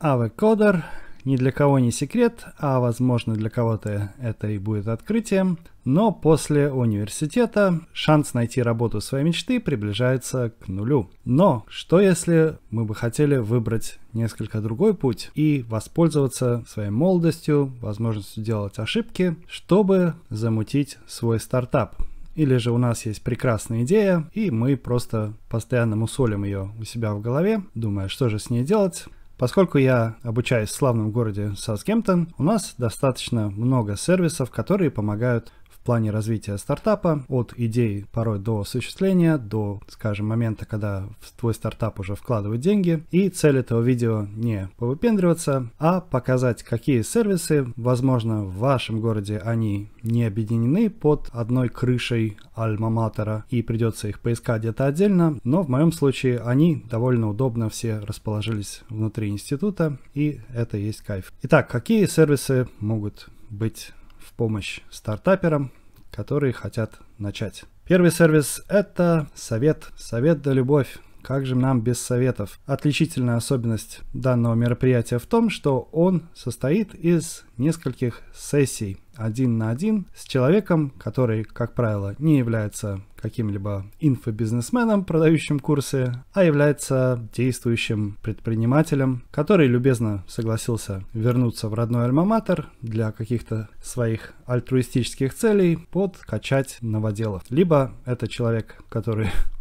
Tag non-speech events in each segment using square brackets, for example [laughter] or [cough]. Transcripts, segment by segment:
AV-кодер, ни для кого не секрет, а возможно для кого-то это и будет открытием, но после университета шанс найти работу своей мечты приближается к нулю. Но что если мы бы хотели выбрать несколько другой путь и воспользоваться своей молодостью, возможностью делать ошибки, чтобы замутить свой стартап? Или же у нас есть прекрасная идея, и мы просто постоянно мусолим ее у себя в голове, думая, что же с ней делать, Поскольку я обучаюсь в славном городе Саскемптон, у нас достаточно много сервисов, которые помогают плане развития стартапа, от идей порой до осуществления, до, скажем, момента, когда в твой стартап уже вкладывают деньги. И цель этого видео не повыпендриваться, а показать, какие сервисы, возможно, в вашем городе они не объединены под одной крышей альма-матера, и придется их поискать где-то отдельно, но в моем случае они довольно удобно все расположились внутри института, и это есть кайф. Итак, какие сервисы могут быть помощь стартаперам, которые хотят начать. Первый сервис – это совет. Совет да любовь. Как же нам без советов? Отличительная особенность данного мероприятия в том, что он состоит из нескольких сессий один на один с человеком, который, как правило, не является каким-либо инфобизнесменом, продающим курсы, а является действующим предпринимателем, который любезно согласился вернуться в родной альма-матер для каких-то своих альтруистических целей, подкачать новоделов. Либо это человек, который [laughs]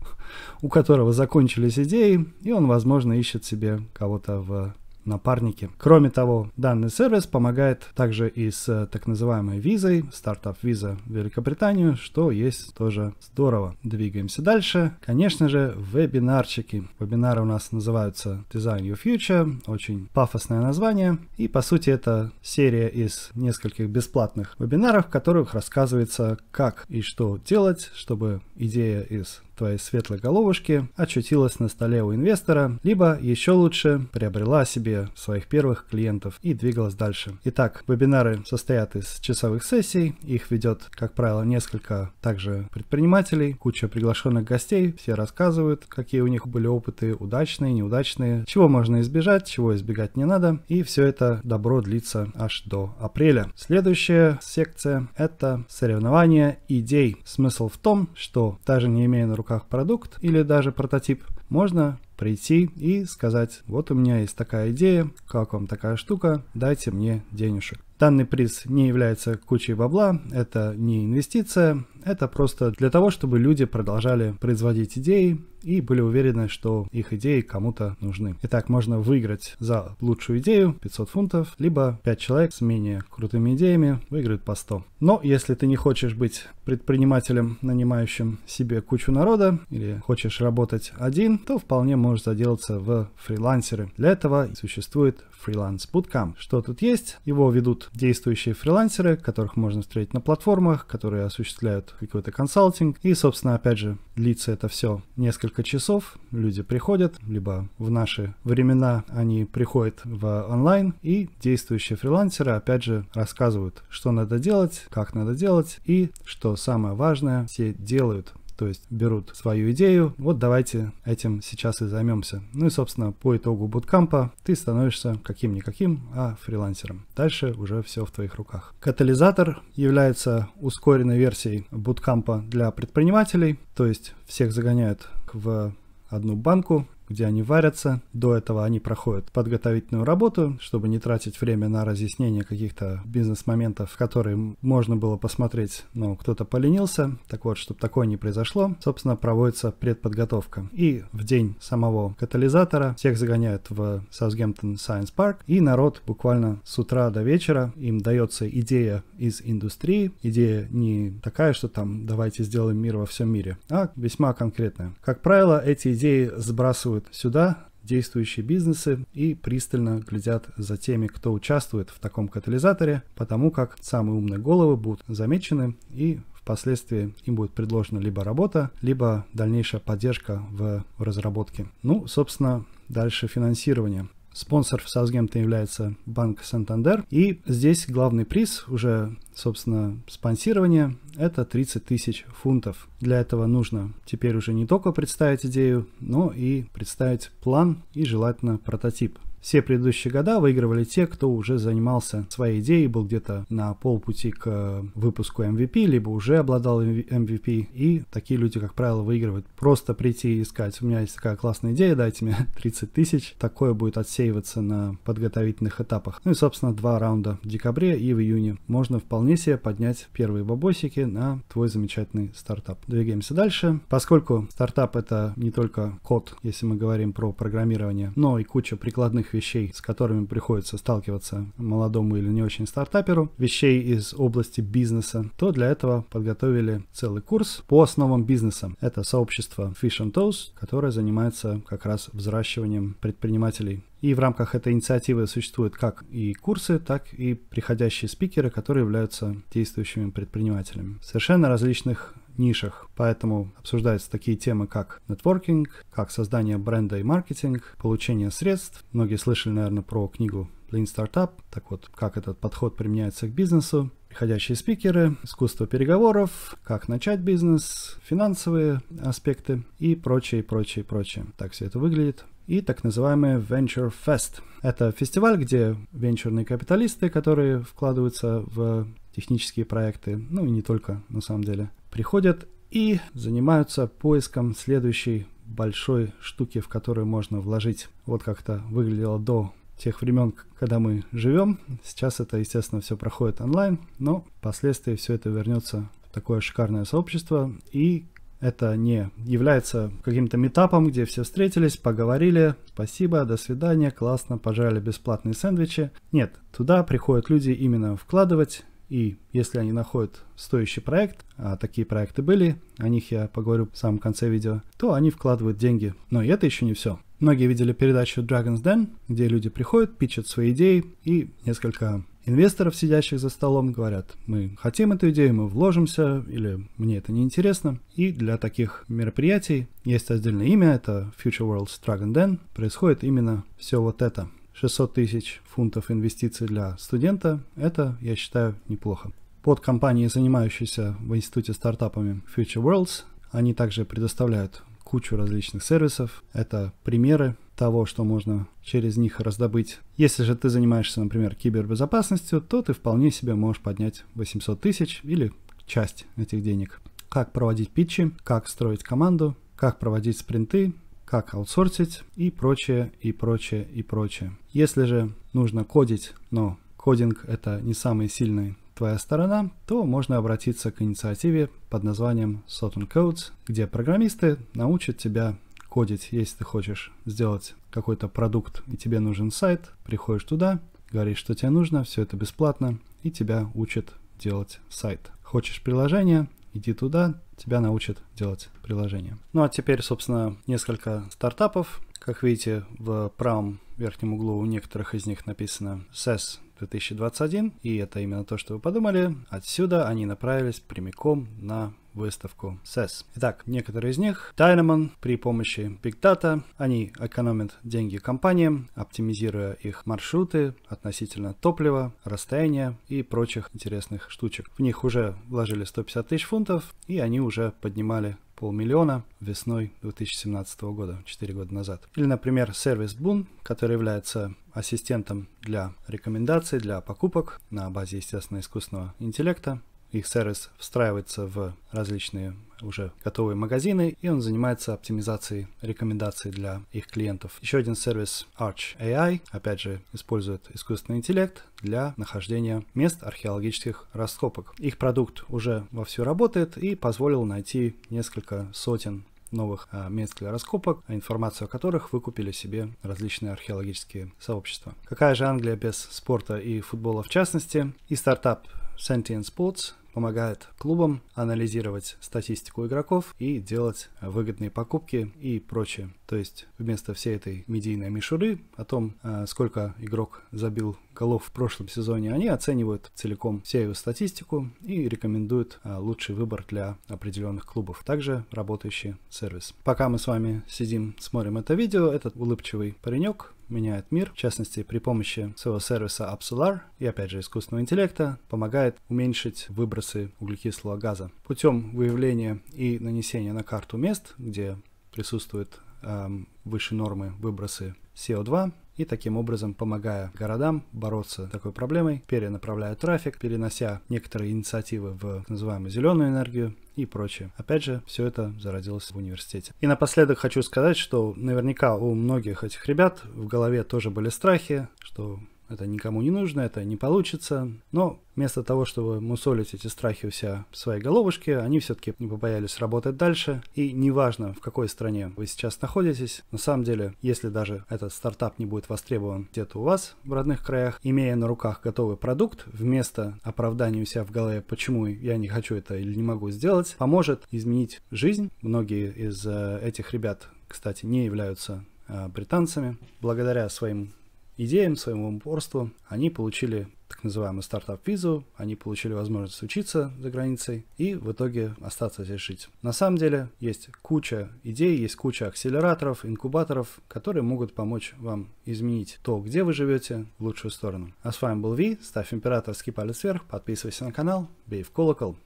у которого закончились идеи, и он, возможно, ищет себе кого-то в напарнике. Кроме того, данный сервис помогает также и с так называемой визой, стартап-виза в Великобританию, что есть тоже здорово. Двигаемся дальше. Конечно же, вебинарчики. Вебинары у нас называются Design Your Future, очень пафосное название, и по сути это серия из нескольких бесплатных вебинаров, в которых рассказывается, как и что делать, чтобы идея из твоей светлой головушки очутилась на столе у инвестора, либо еще лучше приобрела себе своих первых клиентов и двигалась дальше. Итак, вебинары состоят из часовых сессий, их ведет, как правило, несколько также предпринимателей, куча приглашенных гостей, все рассказывают, какие у них были опыты удачные, неудачные, чего можно избежать, чего избегать не надо, и все это добро длится аж до апреля. Следующая секция – это соревнования идей. Смысл в том, что даже не имея на руках руках продукт или даже прототип, можно прийти и сказать, вот у меня есть такая идея, как вам такая штука, дайте мне денежек. Данный приз не является кучей бабла, это не инвестиция, это просто для того, чтобы люди продолжали производить идеи, и были уверены, что их идеи кому-то нужны. Итак, можно выиграть за лучшую идею 500 фунтов, либо 5 человек с менее крутыми идеями выиграют по 100. Но если ты не хочешь быть предпринимателем, нанимающим себе кучу народа, или хочешь работать один, то вполне можешь заделаться в фрилансеры. Для этого существует фриланс Bootcamp. Что тут есть? Его ведут действующие фрилансеры, которых можно встретить на платформах, которые осуществляют какой-то консалтинг. И, собственно, опять же, длится это все несколько несколько часов люди приходят, либо в наши времена они приходят в онлайн, и действующие фрилансеры, опять же, рассказывают, что надо делать, как надо делать, и, что самое важное, все делают то есть берут свою идею, вот давайте этим сейчас и займемся. Ну и, собственно, по итогу буткампа ты становишься каким-никаким, а фрилансером. Дальше уже все в твоих руках. Катализатор является ускоренной версией буткампа для предпринимателей, то есть всех загоняют в одну банку где они варятся. До этого они проходят подготовительную работу, чтобы не тратить время на разъяснение каких-то бизнес-моментов, которые можно было посмотреть, но кто-то поленился. Так вот, чтобы такое не произошло, собственно, проводится предподготовка. И в день самого катализатора всех загоняют в Саутгемптон Science Park, и народ буквально с утра до вечера им дается идея из индустрии. Идея не такая, что там давайте сделаем мир во всем мире, а весьма конкретная. Как правило, эти идеи сбрасывают записывают сюда действующие бизнесы и пристально глядят за теми, кто участвует в таком катализаторе, потому как самые умные головы будут замечены и впоследствии им будет предложена либо работа, либо дальнейшая поддержка в разработке. Ну, собственно, дальше финансирование. Спонсор в Саутгемптон является Банк Сантандер. И здесь главный приз, уже, собственно, спонсирование, это 30 тысяч фунтов. Для этого нужно теперь уже не только представить идею, но и представить план и желательно прототип. Все предыдущие года выигрывали те, кто уже занимался своей идеей, был где-то на полпути к э, выпуску MVP, либо уже обладал MVP. И такие люди, как правило, выигрывают. Просто прийти и сказать, у меня есть такая классная идея, дайте мне 30 [laughs] тысяч. Такое будет отсеиваться на подготовительных этапах. Ну и, собственно, два раунда в декабре и в июне. Можно вполне себе поднять первые бабосики на твой замечательный стартап. Двигаемся дальше. Поскольку стартап это не только код, если мы говорим про программирование, но и куча прикладных вещей, с которыми приходится сталкиваться молодому или не очень стартаперу, вещей из области бизнеса, то для этого подготовили целый курс по основам бизнеса. Это сообщество Fish and Toes, которое занимается как раз взращиванием предпринимателей и в рамках этой инициативы существуют как и курсы, так и приходящие спикеры, которые являются действующими предпринимателями. Совершенно различных нишах. Поэтому обсуждаются такие темы, как нетворкинг, как создание бренда и маркетинг, получение средств. Многие слышали, наверное, про книгу Lean Startup. Так вот, как этот подход применяется к бизнесу, приходящие спикеры, искусство переговоров, как начать бизнес, финансовые аспекты и прочее, прочее, прочее. Так все это выглядит и так называемый Venture Fest. Это фестиваль, где венчурные капиталисты, которые вкладываются в технические проекты, ну и не только на самом деле, приходят и занимаются поиском следующей большой штуки, в которую можно вложить. Вот как это выглядело до тех времен, когда мы живем. Сейчас это, естественно, все проходит онлайн, но впоследствии все это вернется в такое шикарное сообщество и это не является каким-то метапом, где все встретились, поговорили, спасибо, до свидания, классно, пожали бесплатные сэндвичи. Нет, туда приходят люди именно вкладывать и если они находят стоящий проект, а такие проекты были, о них я поговорю в самом конце видео, то они вкладывают деньги. Но это еще не все. Многие видели передачу Dragon's Den, где люди приходят, пичат свои идеи, и несколько инвесторов, сидящих за столом, говорят, мы хотим эту идею, мы вложимся, или мне это не интересно. И для таких мероприятий есть отдельное имя, это Future Worlds Dragon Den. Происходит именно все вот это. 600 тысяч фунтов инвестиций для студента, это, я считаю, неплохо. Под компании, занимающиеся в институте стартапами Future Worlds, они также предоставляют кучу различных сервисов. Это примеры того, что можно через них раздобыть. Если же ты занимаешься, например, кибербезопасностью, то ты вполне себе можешь поднять 800 тысяч или часть этих денег. Как проводить питчи, как строить команду, как проводить спринты, как аутсорсить и прочее, и прочее, и прочее. Если же нужно кодить, но кодинг это не самая сильная твоя сторона, то можно обратиться к инициативе под названием Sotun Codes, где программисты научат тебя кодить, если ты хочешь сделать какой-то продукт и тебе нужен сайт, приходишь туда, говоришь, что тебе нужно, все это бесплатно, и тебя учат делать сайт. Хочешь приложение, иди туда, тебя научат делать приложение. Ну а теперь, собственно, несколько стартапов. Как видите, в правом верхнем углу у некоторых из них написано SaaS 2021, и это именно то, что вы подумали. Отсюда они направились прямиком на выставку SES. Итак, некоторые из них, Dynamon при помощи Big Data, они экономят деньги компаниям, оптимизируя их маршруты относительно топлива, расстояния и прочих интересных штучек. В них уже вложили 150 тысяч фунтов, и они уже поднимали полмиллиона весной 2017 года, 4 года назад. Или, например, сервис Boon, который является ассистентом для рекомендаций, для покупок на базе, естественно, искусственного интеллекта их сервис встраивается в различные уже готовые магазины, и он занимается оптимизацией рекомендаций для их клиентов. Еще один сервис Arch AI, опять же, использует искусственный интеллект для нахождения мест археологических раскопок. Их продукт уже вовсю работает и позволил найти несколько сотен новых а, мест для раскопок, информацию о которых выкупили себе различные археологические сообщества. Какая же Англия без спорта и футбола в частности? И стартап Sentient Sports помогает клубам анализировать статистику игроков и делать выгодные покупки и прочее. То есть вместо всей этой медийной мишуры о том, э, сколько игрок забил голов в прошлом сезоне, они оценивают целиком всю статистику и рекомендуют а, лучший выбор для определенных клубов. Также работающий сервис. Пока мы с вами сидим, смотрим это видео, этот улыбчивый паренек меняет мир, в частности при помощи своего сервиса AppSolar и опять же искусственного интеллекта, помогает уменьшить выбросы углекислого газа путем выявления и нанесения на карту мест, где присутствуют э, выше нормы выбросы CO2, и таким образом помогая городам бороться с такой проблемой, перенаправляя трафик, перенося некоторые инициативы в так называемую зеленую энергию и прочее. Опять же, все это зародилось в университете. И напоследок хочу сказать, что наверняка у многих этих ребят в голове тоже были страхи, что это никому не нужно, это не получится. Но вместо того, чтобы мусолить эти страхи у себя в своей головушке, они все-таки не побоялись работать дальше. И неважно, в какой стране вы сейчас находитесь, на самом деле, если даже этот стартап не будет востребован где-то у вас в родных краях, имея на руках готовый продукт, вместо оправдания у себя в голове, почему я не хочу это или не могу сделать, поможет изменить жизнь. Многие из э, этих ребят, кстати, не являются э, британцами. Благодаря своим идеям, своему упорству. Они получили так называемую стартап-визу, они получили возможность учиться за границей и в итоге остаться здесь жить. На самом деле есть куча идей, есть куча акселераторов, инкубаторов, которые могут помочь вам изменить то, где вы живете, в лучшую сторону. А с вами был Ви, ставь императорский палец вверх, подписывайся на канал, бей в колокол.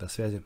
До связи.